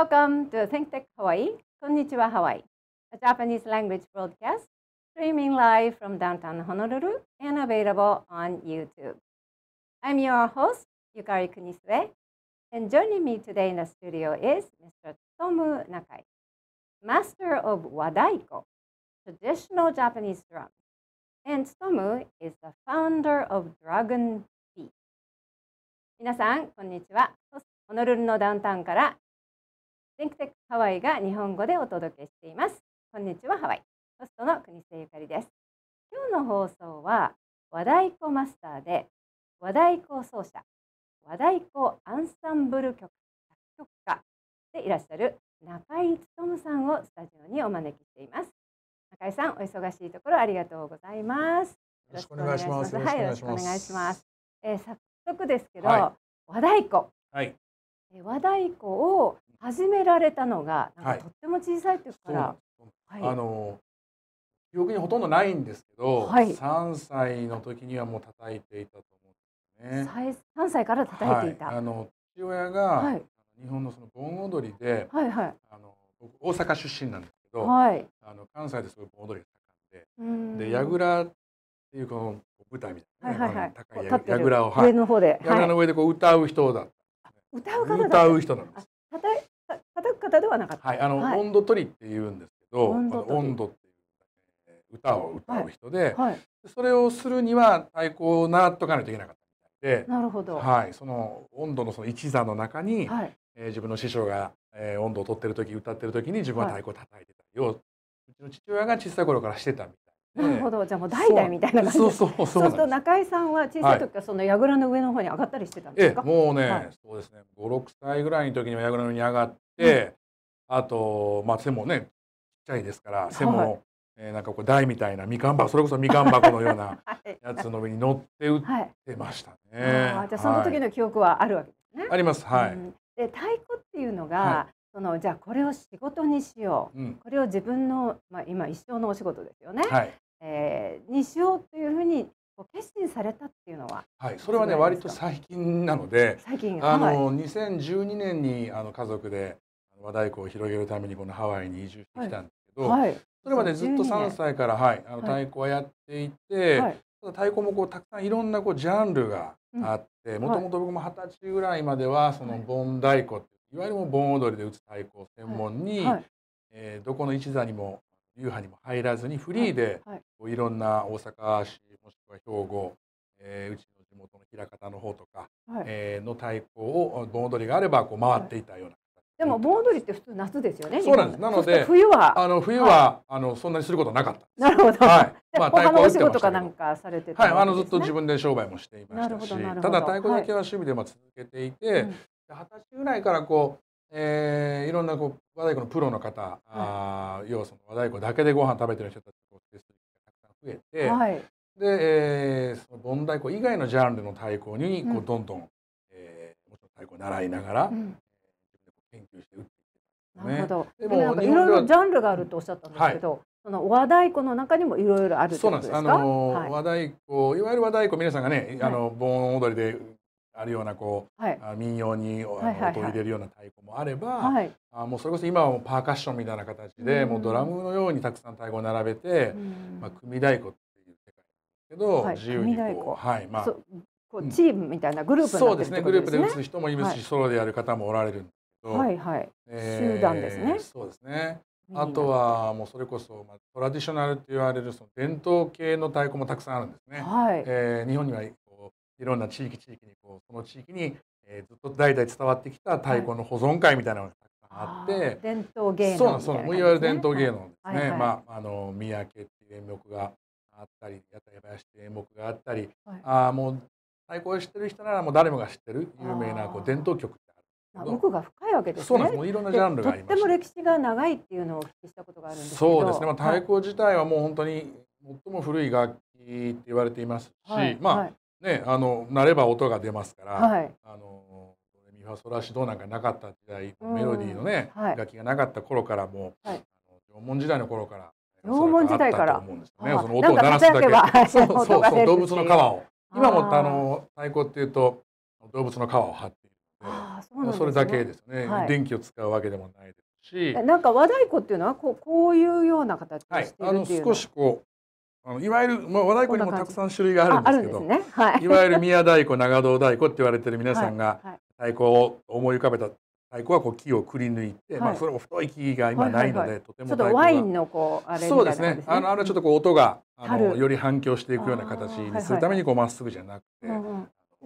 Welcome to ThinkTech Hawaii. こんにちは、c h i a w a i i a Japanese language broadcast streaming live from downtown Honolulu and available on YouTube. I'm your host, Yukari Kunisue, and joining me today in the studio is Mr. Tomu Nakai, master of Wadaiko, traditional Japanese drum. And Tomu is the founder of Dragon Beat. 皆さん、こんにちは。ホノルルのダウンタウンから全クテハワイが日本語でお届けしていますこんにちはハワイホストの国瀬ゆかりです今日の放送は和太鼓マスターで和太鼓奏者和太鼓アンサンブル曲作曲家でいらっしゃる中井勤さんをスタジオにお招きしています中井さんお忙しいところありがとうございますよろしくお願いしますはい、よろしくお願いします、えー、早速ですけど、はい、和太鼓、はい、和太鼓を始められたのがとっても小さい時から、はい、あの記憶にほとんどないんですけど、はい、3歳の時にはもう叩いていたと思うんですね。3歳から叩いていた、はい、あの父親が、はい、日本のその盆踊りで、はいはい、あの僕大阪出身なんですけど、はい、あの関西ですごい盆踊りが盛んでで櫓っていうこの舞台みたいな、ね、はいはい、高い櫓を、はい、上の方での上でこう歌う人だった、ね、歌う方歌う人なんです。叩く方ではなかった。はい、あの、はい、温度取りって言うんですけど、温度っていう歌を歌う人で、はいはい、それをするには太鼓を習っとかないといけなかったで、なるほど。はい、その温度のその一座の中に、はい、えー、自分の師匠が、えー、温度を取ってる時、歌ってる時に自分は太鼓を叩いてたりを、うちの父親が小さい頃からしてたみたいな。なるほど、じゃあもう代々みたいな感じそうそうそうそうすると中井さんは小さい時からその櫓の上の方に上がったりしてたんですか、はい、もうね、はい、そうですね五六歳ぐらいの時には櫓の上に上がって、うん、あと、まあ、背もねちっちゃいですから背も、はい、えー、なんかこう台みたいなみかん箱それこそみかん箱のような やつの上に乗って打ってましたね。はい、じゃあその時の記憶はあるわけですね。あります。はい、うん、で太鼓っていうのが、そのじゃあこれを仕事にしよう、うん、これを自分の、まあ、今一生のお仕事ですよね、はい、えー、にしようというふうにこう決心されたっていうのは、はい、それはね割と最近なので最近あの、はい、2012年にあの家族で和太鼓を広げるためにこのハワイに移住してきたんですけど、はいはい、それまでずっと3歳から、はい、あの太鼓はやっていて、ただ太鼓もこうたくさんいろんなこうジャンルがあってもともと僕も二十歳ぐらいまではその盆太鼓っていわゆる盆踊りで打つ太鼓を専門に、えー、どこの一座にも流派にも入らずにフリーでこういろんな大阪市もしくは兵庫、えー、うちの地元の枚方の方とか、えの太鼓を盆踊りがあればこう回っていたような。でも盆踊りって普通夏ですよね。そうなんです。なので冬はあの冬は、あのそんなにすることなかった。なるほど。はい。まあ他のお仕事かなんかされてはい。あのずっと自分で商売もしていましたし、ただ太鼓だけは趣味でまあ続けていて、二、十、歳ぐらいからこう。えー、いろんなこう和太鼓のプロの方、はあ要はその和太鼓だけでご飯食べてる人たちが増えて、はい、で、えー、その盆太鼓以外のジャンルの太鼓にこうどんどん、うえもちろん太鼓を習いながら、研究して打ってきて、ね、なるほど。でもいろいろジャンルがあるとおっしゃったんですけど、はい、その和太鼓の中にもいろいろあるそうなんです。あのはい、和太鼓いわゆる和太鼓皆さんがねあの盆踊りであるようなこう、はい、民謡に音を入れるような太鼓もあれば、はい、あもうそれこそ今はもうパーカッションみたいな形で、うん、もうドラムのようにたくさん太鼓を並べて、うん、まあ、組太鼓っていう世界ですけど、はい、自由にこう、はいまあ、チームみたいなグループ、そうですねグループで打つ人もいますし、ソロでやる方もおられるんはいはい、えー、集団ですね。そうですね。あとはもうそれこそ、まあ、トラディショナルと言われるその伝統系の太鼓もたくさんあるんですね。はい、えー、日本にはこういろんな地域地域にこうその地域に、えー、ずっと代々伝わってきた太鼓の保存会みたいなのがたくさんあって、はい、伝統芸能そうなんそうなん、ね、いわゆる伝統芸能ですね。はいはい、まああの三宅っていう演目があったり、やたやばやし演目があったり、はい、あもう太鼓を知ってる人ならもう誰もが知ってる有名なこう伝統曲って奥が深いわけですね。そういろんなジャンルがありましとても歴史が長いっていうのをお聞きしたことがあるんですそうですね。まあ太鼓自体はもう本当に最も古い楽器って言われていますし、はい、まあ、はい、ねあのなれば音が出ますから、はい、あのミファソラシドなんかなかった時代、メロディーのね、楽器がなかった頃からも、はい、あの縄文時代の頃から。縄文時代から。思うんですよね。その音を鳴らすだけ。そうそうそう 動物の皮を。今もあの太鼓っていうと動物の皮を張ってあそね、それだけですね、はい、電気を使うわけでもないですしなんか和太鼓っていうのはこうこういうような形ですかあの少しこうあのいわゆる、まあ、和太鼓にもたくさん種類があるんですけど、ねはい、いわゆる宮太鼓長堂太鼓って言われてる皆さんが太鼓を思い浮かべた太鼓はこう木をくり抜いて、はい、まあそれも太い木が今ないので、はいはいはい、とてもちょっとワインのこうあれ、ね、そうですね。あのあれちょっとこう音があのより反響していくような形にするためにこうまっすぐじゃなくて、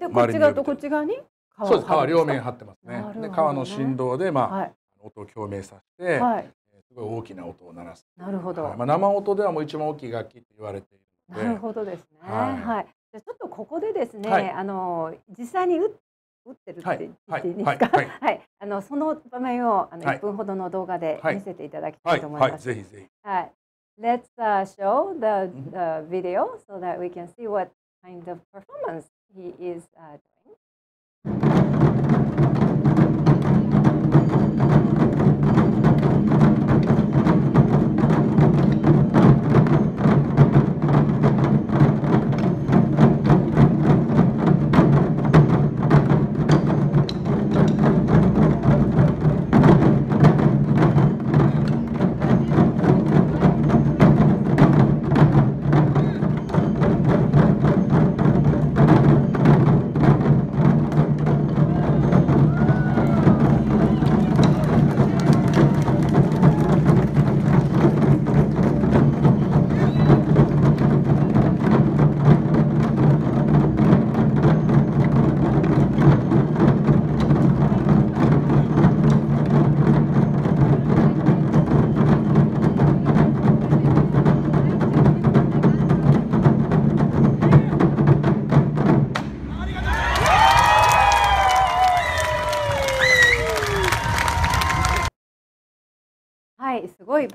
でこっち側とこっち側にそうです川両面張ってますね。で川の振動で、まあ、はい、音を共鳴させて、はい、すごい大きな音を鳴らす。なるほど。はい、まあ、生音ではもう一番大きい楽器って言われているので。なるほどですね。はい。じゃちょっとここでですね、あの実際に打ってるって言っていいですか。はい。あのその場面をあの一分ほどの動画で見せていただきたいと思います。はいぜひぜひ。はい。Let's uh, show the, the video so that we can see what kind of performance he is uh, doing.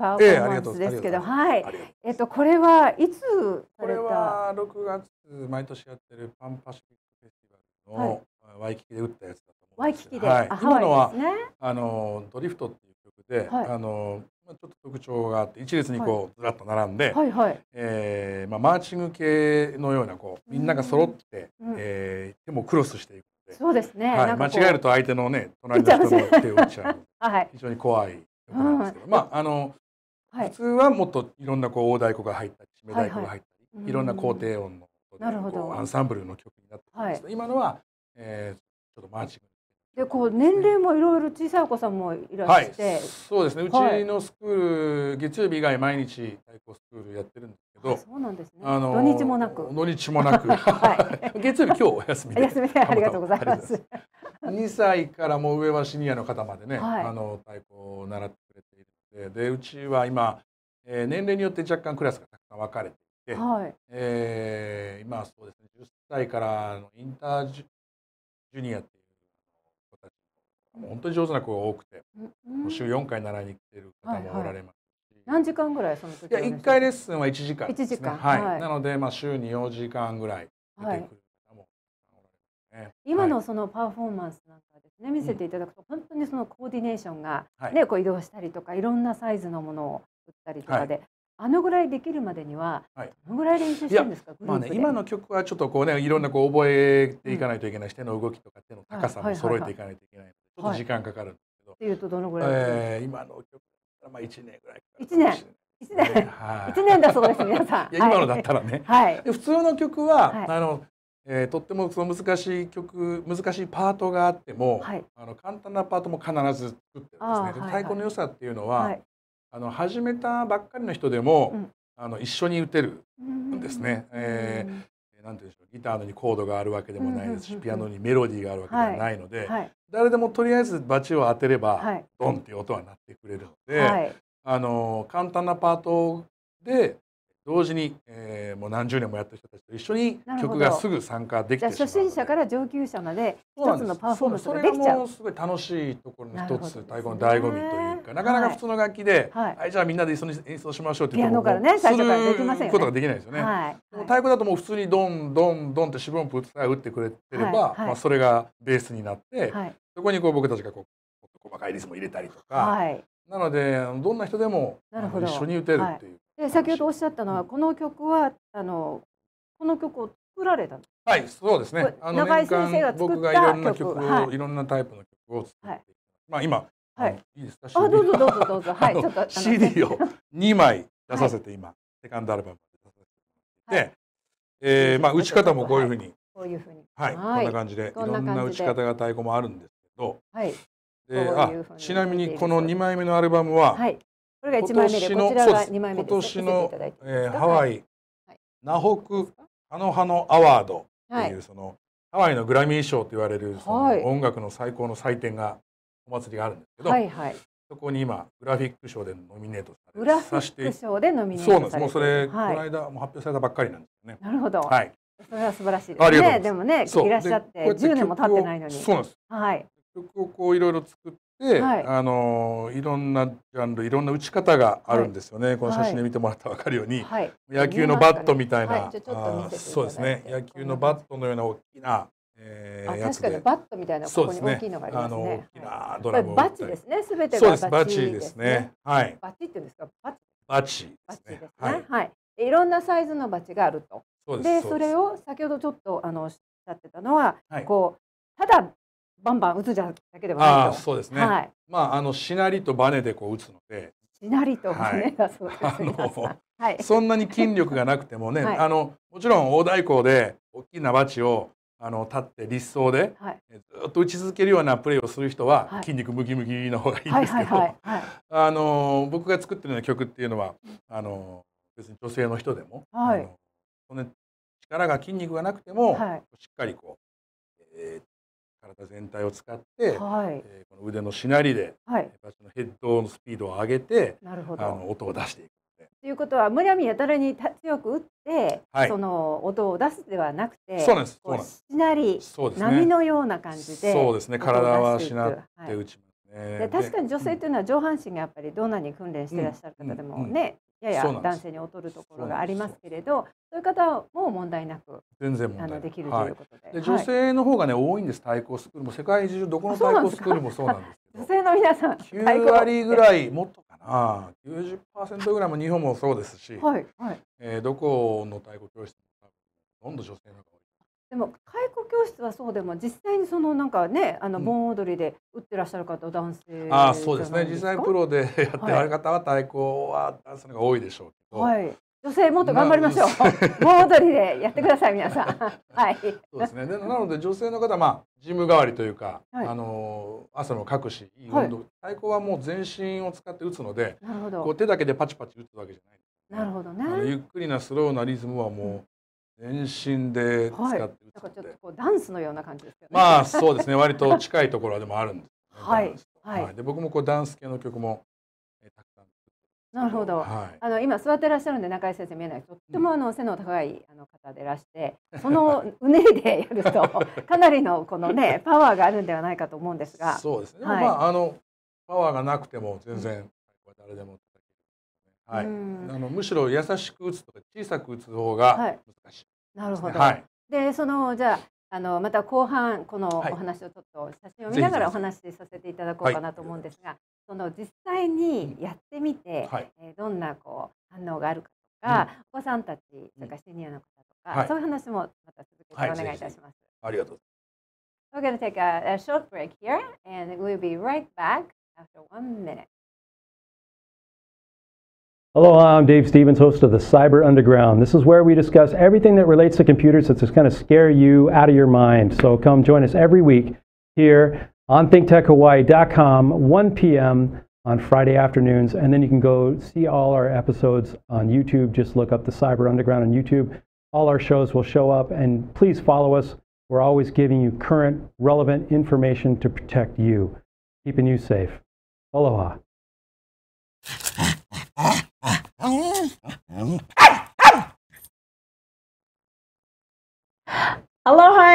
パフォーマンスですけど、えー、はい。えっ、とこれはいつこれは6月毎年やってるパンパシフィックフェスティバルの、はい、ワイキキで打ったやつだと思うんですけど、はい、今のは、ね、あのドリフトっていう曲で、はい、あのちょっと特徴があって一列にこうずらっと並んで、はいはいえー、まあマーチング系のようなこうみんなが揃って、うん、えー、手もクロスしていく。そうですね、はい、間違えると相手のね隣の人も手を打っちゃう はい、非常に怖い曲なんですけど、うん、まああのはい、普通はもっといろんなこう大太鼓が入ったり締め太鼓が入ったり、はいはい、いろんな高低音のなるほどアンサンブルの曲になってます、はい、今のは、えー、ちょっとマーチングでこう年齢もいろいろ小さいお子さんもいらっしゃ、はい、そうですねうちのスクール、月曜日以外毎日太鼓スクールやってるんですけどそうなんですねあの土日もなく土日もなく、はい、月曜日今日お休みで休みでありがとうございます2 歳からもう上はシニアの方までね、はい、あの太鼓を習ってくれでうちは今、えー、年齢によって若干クラスがたくさん分かれていて、はいえー、今そうですね10歳からのインタージュニアっていう子たちも本当に上手な子が多くて、うん、週4回習いに来てる方もおられます。はいはい、何時間ぐらいその時いや1回レッスンは1時間です、ね、1時間、はい、はい、なので、まあ、週に4時間ぐらい出てくる今のそのパフォーマンスなんかですね見せていただくと本当にそのコーディネーションが、ね、こう移動したりとかいろんなサイズのものを売ったりとかで、あのぐらいできるまでには、どのぐらい練習してるんですか、まあね、今の曲はちょっとこうねいろんなこう覚えていかないといけないし、手の動きとか手の高さも揃えていかないといけないので、ちょっと時間かかるんですけど。っていうとどのぐらい、え今の曲ま1年ぐらい年一年、一年だそうです皆さん。いや今のだったらね。普通の曲は、あのえー、とってもその難しい曲難しいパートがあっても、はい、あの簡単なパートも必ず作ってるんですね。で太鼓の良さっていうのは、はい、あの始めたばっかりの人でも、うん、あの一緒に打てるんですね。うん、えなんていうんでしょうギターのにコードがあるわけでもないですし、うん、ピアノにメロディーがあるわけでもないので、はい、誰でもとりあえずバチを当てれば、はい、ドンっていう音は鳴ってくれるので、あの簡単なパートで同時に、えー、もう何十年もやってる人たちと一緒に曲がすぐ参加できて初心者から上級者まで一つのパフォーマンスができちゃうすごい楽しいところの一つ太鼓の醍醐味というかなかなか普通の楽器で、はい、じゃあみんなで一緒に演奏しましょうっていうところも、ね、ことができないですよね。はい、太鼓だともう普通にドンドンドンって四分音符打ってくれてれば、はい、まあ、それがベースになって、そこにこう僕たちがこう細かいリズムを入れたりとか、なのでどんな人でも一緒に打てるっていう。で先ほどおっしゃったのはこの曲はあのこの曲を作られたはいそうですねあの年間僕がいろんな曲を、はい、いろんなタイプの曲を作って、はい、まあ今はい、いいですか CD あどうぞどうぞどうぞはい ちょっと、ね、CD を2枚出させて今、はい、セカンドアルバムで、はい、えー、まあ打ち方もこういうふうに、こういうふうにはい、こんな感じでいろんな打ち方が太鼓もあるんですけど、はい、であちなみにこの2枚目のアルバムは、はい、これが1枚目でこちらが2枚目です。今年の、えー、ハワイ、はい、南北あの葉のアワードという、その、ハワイのグラミー賞と言われるその音楽の最高の祭典がお祭りがあるんですけど、はいはい、そこに今グラフィック賞でノミネートされグラフィック賞でノミネートそうなんです。もうそれ、はい、この間も発表されたばっかりなんですよね。なるほど。はい。それは素晴らしいですね。でもね、いらっしゃって10年も経ってないのに。そうなんです。はい。曲をこういろいろ作っで、はい、あのいろんなジャンルいろんな打ち方があるんですよね、はい、この写真で見てもらったら分かるように、はい、野球のバットみたいな、はい、あそうですね野球のバットのような大きな、えー、確かにバットみたいなここに大きいのがありますね。ね大きなドラムバチですね。全てがバチですね。はい。バチって言うんですか。バチ。バチですね。はい、はい。いろんなサイズのバチがあると。でそれを先ほどちょっとあのおっしゃってたのは、こうただバンバン打つじゃだけではないと。そうですね。はい、まああのしなりとバネでこう打つので。しなりとバネがそうです、はい、あの、はい、そんなに筋力がなくてもね、あのもちろん大太鼓で大きなバチをあの立って立走で、はい、ずっと打ち続けるようなプレーをする人は筋肉ムキムキの方がいいんですけど、あの僕が作ってるような曲っていうのはあの別に女性の人でも、はい、あの力が筋肉がなくても、しっかりこう。体全体を使って、はいえー、この腕のしなりで、はい、バチのヘッドのスピードを上げてなるほどあの音を出していく。ということはむやみやたらに強く打って、はい、その音を出すではなくてそうなんですそうなんですしなり、ね、波のような感じでそうですね体はしなって打ちますね、はい、で確かに女性というのは上半身がやっぱりどんなに訓練してらっしゃる方でもね、やや男性に劣るところがありますけれどそういう方も問題なく全然あのできるということではいで、女性の方がね多いんです対抗スクールも世界中どこの対抗スクールもそうなんですけど女性の皆さん9割ぐらいもっとかな90%ぐらいも日本もそうですし、はいはいえー、どこの対抗教室もほとんど女性の方がでも太鼓教室はそうでも実際にそのなんかねあの盆踊りで打ってらっしゃる方は男性じあそうですね実際プロでやってられる方は太鼓は男性が多いでしょうけど、はい、女性もっと頑張りましょう、盆踊りでやってください皆さん はいそうですねでなので女性の方はまあジム代わりというか、はい、あの朝の各しいい運動、はい、太鼓はもう全身を使って打つのでなるほどこう手だけでパチパチ打つわけじゃない、なるほどねゆっくりなスローなリズムはもう、うん全身で使って、はい、なんかちょっとこうダンスのような感じですよね。まあそうですね。割と近いところでもあるんです、ね、はい、はい、はい。で僕もこうダンス系の曲も、えー、たくさん。なるほど。はい、あの今座ってらっしゃるんで中井先生見えない。とってもあの背の高いあの方でらして、そのうねりでやると かなりのこのねパワーがあるんではないかと思うんですが。そうですね。はい、まああのパワーがなくても全然、誰でもはい、あのむしろ優しく打つとか小さく打つ方が難しい、ねはい、なるほど。はい、でそのじゃあのまた後半このお話をちょっと写真を見ながらお話しさせていただこうかなと思うんですが、はい、その実際にやってみて、うんはい、えー、どんなこう反応があるかとか、うん、お子さんたちとかシニアの方とか、うん、そういう話もまた続けてお願いいたします。ありがとう。We're going to take a, a short break here and we'll be right back after one minute. Hello, I'm Dave Stevens, host of the Cyber Underground. This is where we discuss everything that relates to computers that's just going to scare you out of your mind. So come join us every week here on thinktechhawaii.com, 1 p.m. on Friday afternoons. And then you can go see all our episodes on YouTube. Just look up the Cyber Underground on YouTube. All our shows will show up. And please follow us. We're always giving you current, relevant information to protect you, keeping you safe. Aloha.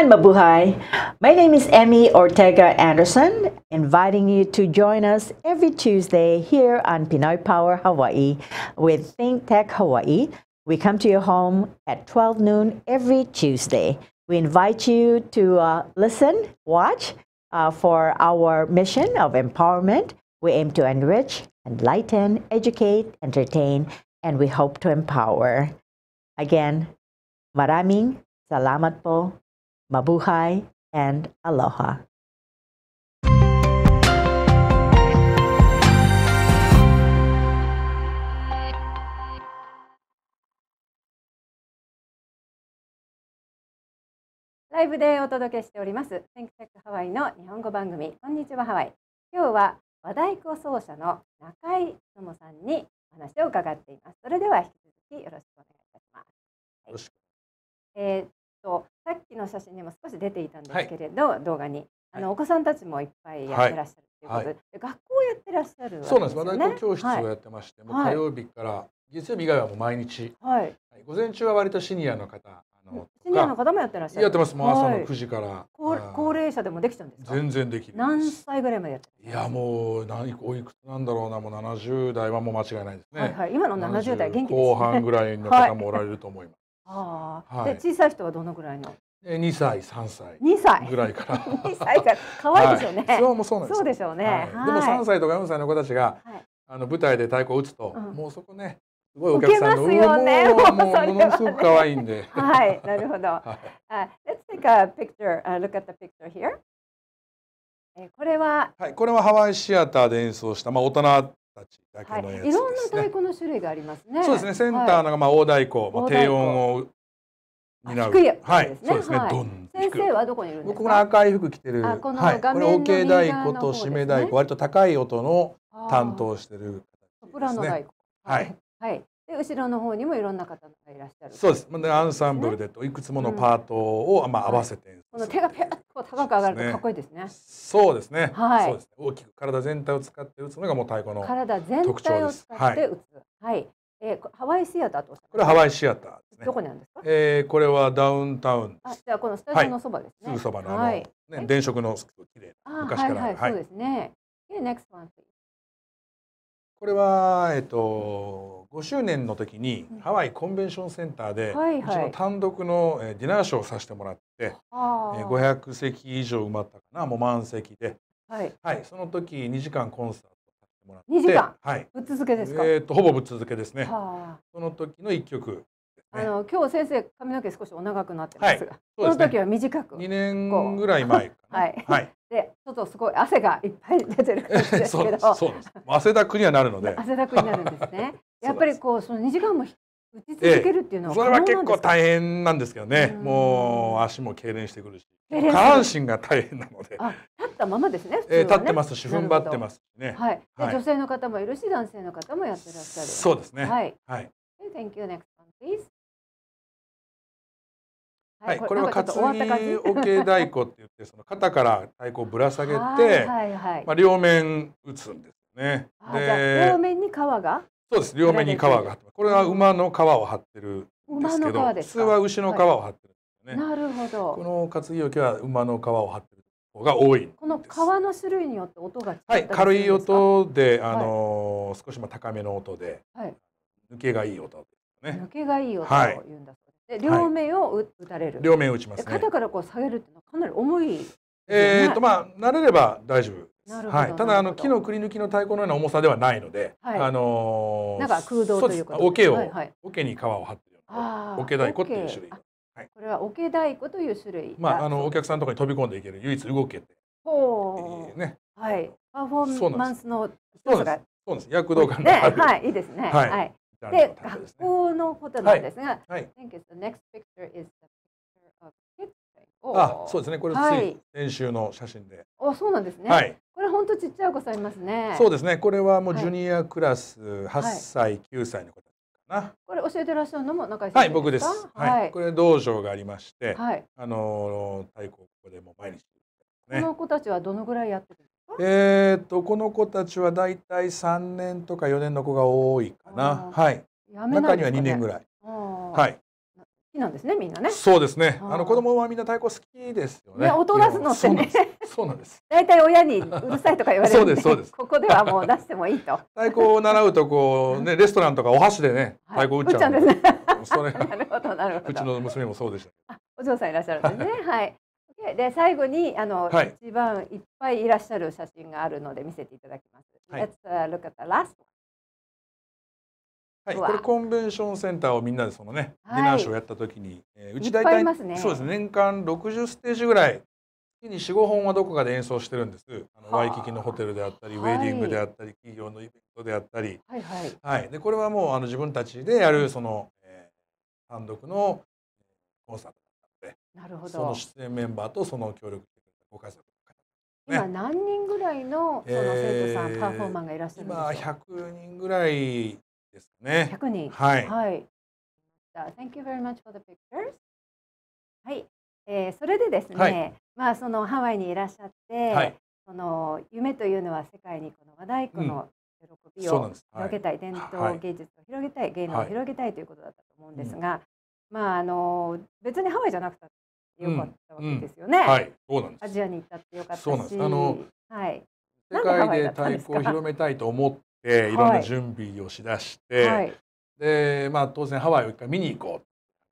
mabuhay! My name is Emmy Ortega Anderson, inviting you to join us every Tuesday here on Pinoy Power Hawaii with Think Tech Hawaii. We come to your home at 12 noon every Tuesday. We invite you to uh, listen, watch uh, for our mission of empowerment. We aim to enrich, enlighten, educate, entertain, and we hope to empower. Again, maraming salamat po Mabuhay and Aloha. l i v でお届けしております。Think Tech h a の日本語番組、こんにちはハワイ。今日は和太鼓奏者の中井智さんにお話を伺っています。それでは引き続きよろしくお願いいたします。はい、えー、っとさっきの写真にも少し出ていたんですけれど、はい、動画にあの、はい、お子さんたちもいっぱいやってらっしゃるということで、はい、学校やってらっしゃる、ね、そうなんです。学校教室をやってまして、もう火曜日から月曜日以外はもう毎日、はい午前中は割とシニアの方。あのシニアの方もやってらっしゃる。やってます。もう朝の9時から。高齢者でもできちゃうんです全然できる。何歳ぐらいまでやっていやもう何おいくつなんだろうなもう70代はもう間違いないですね。はいはい、今の70代元気、ね、後半ぐらいの方もおられると思います。ああ、はい、小さい人はどのぐらいの2歳3歳二歳ぐらいから2 歳から可愛いですよね、はい、そうもそうなんですそうでしょうね、はい、でも3歳とか4歳の子たちが、あの舞台で太鼓を打つと、うん、もうそこねすごいお客さんの受けますよねもうもうものすごく可愛いんではいなるほど、はい、uh, Let's take a picture、uh, look at the picture here これは、はい、これはハワイシアターで演奏した、まあ、大人はい、いろんな太鼓の種類がありますね。そうですね。センターのがまあ大太鼓、まあ低音を担う。はい、そうですね。ドン。先生はどこにいるんですか。僕の赤い服着てる。この画面のこれ OK 太鼓と締め太鼓、割と高い音の担当してる。ソプラノ太鼓。はい。はい。で後ろの方にもいろんな方がいらっしゃる、そうです。でアンサンブルでといくつものパートを、うん、まあ合わせて、はい、この手がピャッと高く上がるとかっこいいですね。そうですね。はい。そうですね。大きく体全体を使って打つのがもう太鼓の体全体を使って打つ。はい。はい、えー、ハワイシアターとこれハワイシアターですね。どこにあるんですか？えー、これはダウンタウンあ、じゃこのスタジオのそばですね。はい、すぐそばのあの、ね電飾の綺麗な昔から、はいはい、そうですね。で、next one please. これは、えっと、5周年の時にハワイコンベンションセンターで、はうちの単独のディナーショーをさせてもらって、はい、500席以上埋まったかなもう満席で、はい、はい、その時2時間コンサートもらって2時間、はい、ぶっ続けですか、えーと、とほぼぶっ続けですねその時の1曲あの今日先生髪の毛少しお長くなってますが、はいそ、ね、の時は短く2年ぐらい前はい、はい、でちょっとすごい汗がいっぱい出てる感じですけど そうです汗だくにはなるので 汗だくになるんですね やっぱりこうその2時間も打ち続けるっていうのは、ええ、それは結構大変なんですけどねもう足も痙攣してくるし下半身が大変なので立ったままですね、ね、えー、立ってますし踏ん張ってますねはい、はい、女性の方もいるし男性の方もやってらっしゃるそうですねはい、はい、Thank you next one please はい、これは担ぎ 桶太鼓って言ってその肩から太鼓をぶら下げて、はいはいまあ、両面打つんですね。で両面に皮がそうです両面に皮がこれは馬の皮を張ってるんですけど普通は牛の皮を張ってるね。なるほどこの担ぎ桶は馬の皮を張ってる方が多いこの皮の種類によって音がはい、軽い音で、あの少しま高めの音で、はい、抜けがいい音ですね。抜けがいい音をいうんだ両面を打たれる、はい、両面打ちます、ね、肩からこう下げるってのはかなり重い、ね、えっとまあ慣れれば大丈夫はい、ただあの木のくり抜きの太鼓のような重さではないので、はい、あのー、なんか空洞というか桶を、はいはい、桶に皮を張ってるよう桶太鼓っていう種類、はい、これは桶太鼓という種類まああのお客さんとかに飛び込んでいける唯一動けてほう、ね、はいパフォーマンスのそうなんです躍動感がある、ね、はいいいですねはい、はいで、学校のことなんですが、はい。あ、そうですね。これ、はい、先週の写真で。あ、そうなんですね。はい。これ本当ちっちゃいお子さんいますね。そうですね。これはもうジュニアクラス八歳九歳の子かな。これ教えてらっしゃるのも中井さんはい、僕です。はい。これ道場がありまして、はい。あの太鼓ここでも毎日。この子たちはどのぐらいやってるえー、っとこの子たちはだいたい三年とか四年の子が多いかな。はい。ね、中には二年ぐらい。はい。なんですねみんなね。そうですね。あの子供はみんな太鼓好きですよね。ね音出すのってね。そうなんです。だいたい親にうるさいとか言われる。そうですそうです。ここではもう出してもいいと。太鼓を習うとこうね レストランとかお箸でね太鼓打っちゃうんですね。なるほどなるほど。うちの娘もそうでした。あお嬢さんいらっしゃるんですね。はい。で最後にあの、はい、一番いっぱいいらっしゃる写真があるので見せていただきます。はい、はい、これコンベンションセンターをみんなでそのね、ディナーショーをやった時に、えー、うち大体、ね、そうですね年間60ステージぐらい月に45本はどこかで演奏してるんですあのワイキキのホテルであったりウェディングであったり企業のイベントであったり、はいはいはい、でこれはもうあの自分たちでやるその、えー、単独のコンサートなるほどその出演メンバーとその協力ご家族ね、今何人ぐらいのその生徒さん、えー、パフォーマンがいらっしゃるんですか今100人ぐらいですね100人はい、はい、Thank you very much for the pictures はい、えー、それでですね、はい、まあそのハワイにいらっしゃって、はい、その夢というのは世界にこの和太鼓の、喜びを広げたい、伝統芸術を広げたい、芸能を広げたいということだったと思うんですが、まああの別にハワイじゃなくたよかったわけですよね。はい、そうなんです。アジアに行ったってよかったそうなんです。あの、はい。世界で太鼓を広めたいと思って、いろんな準備をしだして、はい、で、まあ当然ハワイを一回見に行こう。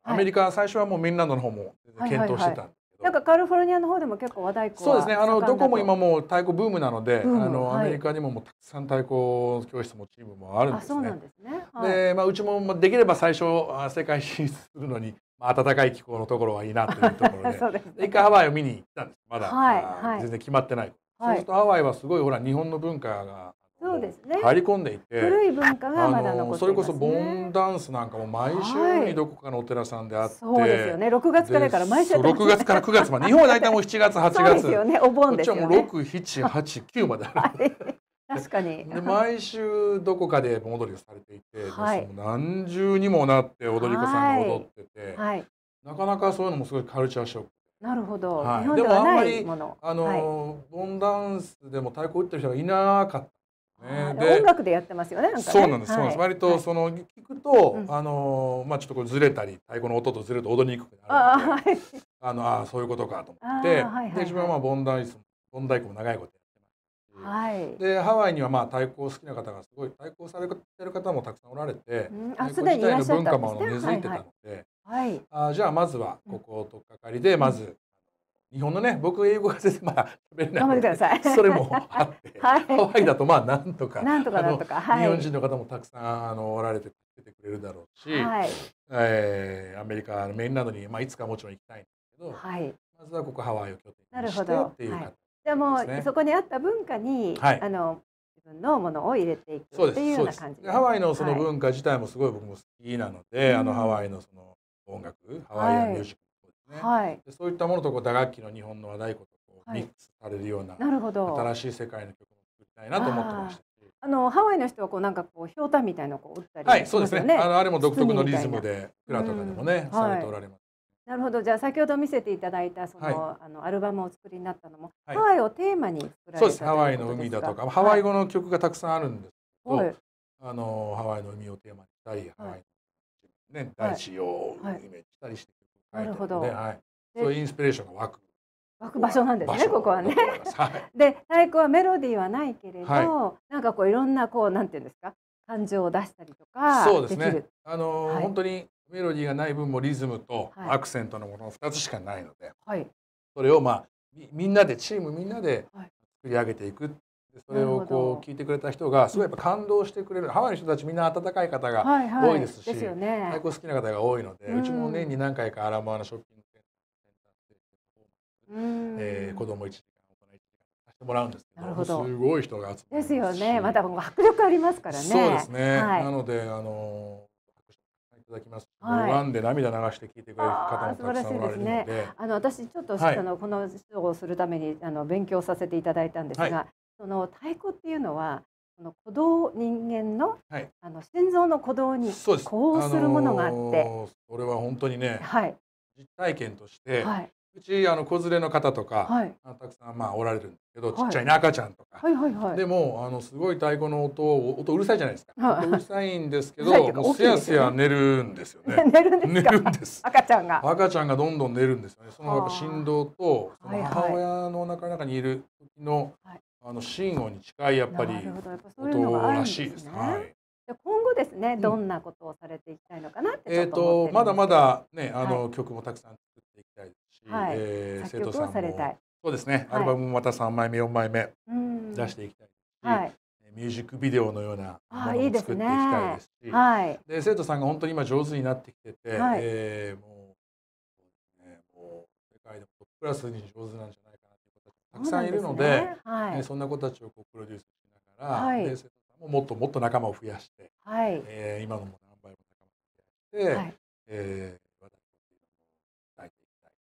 アメリカ最初はもうみんなの方も検討してたんですけど、なんかカリフォルニアの方でも結構話題そうですねあのどこも今もう太鼓ブームなので、あのアメリカにももたくさん太鼓教室もチームもあるんですね。でまあうちもできれば最初世界進出するのに暖かい気候のところはいいなというところで で、一回ハワイを見に行ったんですまだ、はい、はい、全然決まってない、はい、そうするとハワイはすごいほら日本の文化がそうですね入り込んでいて古い文化がまだ残って、ね、それこそボンダンスなんかも毎週にどこかのお寺さんであって、はい、そうですよね6月からから毎週6月から9月まで日本は大体もう7月8月 そうですよねお盆ですよねこっちはもう678まである、はい確かにで 毎週どこかで盆踊りをされていて、はい、何重にもなって踊り子さんが踊ってて、はい、なかなかそういうのもすごいカルチャーショック。なるほど、はい、でもあんまりあの、ボンダンスでも太鼓打ってる人がいなかったね、で音楽でやってますよね、ね、そうなんですはい、そうなんです割とその聞くと、はい、あのまあちょっとこうずれたり太鼓の音とずれると踊りにくくなるのであ,、はい、あのあそういうことかと思って、はいはいはボンダ分スボンダイ鼓も長いことはい、でハワイにはまあ太鼓好きな方がすごい太鼓されてる方もたくさんおられて、うん、太鼓自体の文化も根付いてたので、はい、はい、あじゃあまずはここを取っかかりでまず、日本のね僕英語が全然まあべれないので それもあって、はい、ハワイだとまあなんとかなんとかなんとか、日本人の方もたくさんあのおられて来てくれるだろうし、はいえー、アメリカのメインなどに、まあ、いつかもちろん行きたいんですけど、はい、まずはここハワイを拠点にしてっていう形。じゃあもう、そこにあった文化に、はい、あの自分のものを入れていくっていうような感じで、ね、ハワイのその文化自体もすごい僕も好きなので、はい、あのハワイのその音楽、ハワイアンミュージックですね、はい、そういったものとこう打楽器の日本の和太鼓とこうミックスされるような,、なるほど新しい世界の曲を作りたいなと思ってました。あのハワイの人はこうなんかこうひょうたんみたいなのを打ったり、ね、はいそうですねあのあれも独特のリズムでクラとかでもね、うん、されておられますなるほどじゃあ先ほど見せていただいたその、はい、あのアルバムをお作りになったのも、はい、ハワイをテーマに作られたそうですハワイの海だとか、はい、ハワイ語の曲がたくさんあるんですけど、はい、あのハワイの海をテーマにしたり、ハワイの、ね、大地をイメージしたりして書いるほど。はいそういうインスピレーションが湧く。湧く場所なんですねここはね。で太鼓はメロディーはないけれど、はい、なんかこういろんなこうなんていうんですか感情を出したりとかそうですね。あの、本当にメロディーがない分もリズムとアクセントのものの2つしかないので、はい、それをまあみんなでチームみんなで作り上げていくそれをこう聞いてくれた人がすごいやっぱ感動してくれるハワイの人たちみんな温かい方が多いですし、はいはいね、好きな方が多いので、うちも年に何回かアラモアのショッピングセンターで、え子供一時間大人1時間させてもらうんですけどすごい人が集まってですよねまた迫力ありますからねそうですね、はい、なのであのただきます。はい、ワンで涙流して聞いてくれる方もたくさんおられるので、でね、あの私ちょっと、はい、あのこの指導をするためにあの勉強させていただいたんですが、はい、その太鼓っていうのはこの鼓動人間の、はい、あの心臓の鼓動にこうするものがあって、あのー、それは本当にね、はい、実体験として、はい、うちあの子連れの方とか、はい、たくさんまあおられるんですけど、はい、ちっちゃい、な赤ちゃんとか、はいはいはい、でもあのすごい太鼓の音音うるさいじゃないですか、はい、うるさいんですけど、もうすやすや寝るんですよね 寝るんです寝るんです赤ちゃんが赤ちゃんがどんどん寝るんですよねそのやっぱ振動とその母親のおかの中にいる時の、はい、あの信号に近いやっぱり音らしいですね。はい今後ですね、どんなことをされていきたいのかなって、うん、えっ、ー、とまだまだねあの、はい、曲もたくさんはいえー、作されたいそうですね、アルバムもまた3枚目4枚目出していきたいはい、ミュージックビデオのようなものを作っていきたいですし、ね、はい、で生徒さんが本当に今上手になってきてて、はい、えー、もう,、ね、もう世界でもトップクラスに上手なんじゃないかなという子たちたくさんいるのでそね、はい、そんな子たちをこうプロデュースしながら、はい、で生徒さんももっともっと仲間を増やして、はいえー、今のも何倍も仲間を増やして、はいえー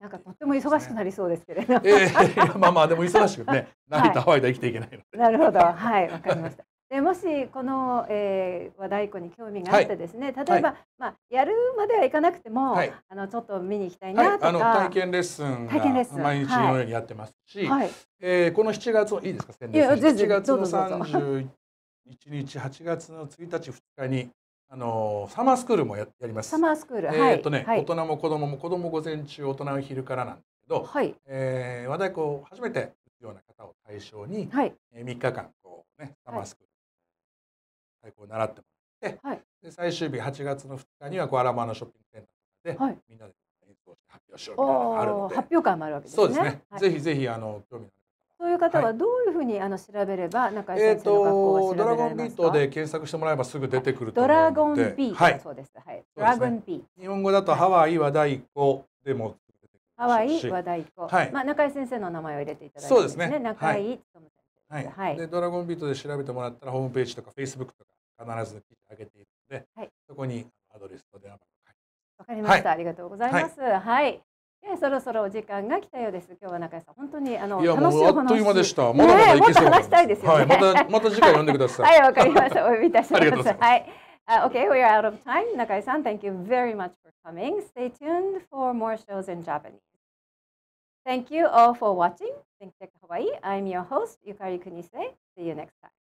なんかとっても忙しくなりそうですけれど。えー、まあまあでも忙しくね、な いとハワイで生きていけないので、はい。なるほど、はい、わかりました。でもしこの、えー、和太鼓に興味があってですね、はい、例えば、はい、まあやるまではいかなくても、はい、あのちょっと見に行きたいなとか、あの体験レッスンが毎日のようにやってますし、はい、えー、この7月いいですか宣伝。7月の31日、8月の1日、2日にあのサマースクールもややります。サマースクール、えー、っとね、はい、大人も子供も子供午前中、大人は昼からなんですけど、はい、えー、和太鼓を初めてような方を対象に、はい、えー、3日間こうねサマースクール、太鼓を習ってもらって、はい、で最終日8月の2日にはこうアラバのショッピングセンターで、はい、みんなで演奏して発表しようみたいなのがあるので、発表会もあるわけですね。そうですね。はい、ぜひぜひあの興味のあるそういう方はどういうふうに、あの調べれば中井先生の学校がドラゴンビートで検索してもらえばすぐ出てくると思うので。ドラゴンビート、はい、そうです。はい。ドラゴンビート。日本語だとハワイ和太鼓でもハワイ和太鼓。はい。まあ中井先生の名前を入れていただいて、そうですね。中井はい。はい、でドラゴンビートで調べてもらったらホームページとかフェイスブックとか必ず来てあげているので、はい、そこにアドレスと電話番号書いてわかりました、はい、ありがとうございます。はいそろそろお時間が来たようです。今日は中井さん、本当にあのいやもうあっという間でした。まだまだいけそう、ね、話したいですよ、ね、はい、またまた次回読んでください。はい、わかりました。お呼びいたします。まはい。Uh, okay, we are out of time. 中井さん、thank you very much for coming. Stay tuned for more shows in Japanese. Thank you all for watching. Think Tech Hawaii. I'm your host, Yukari Kunise. See you next time.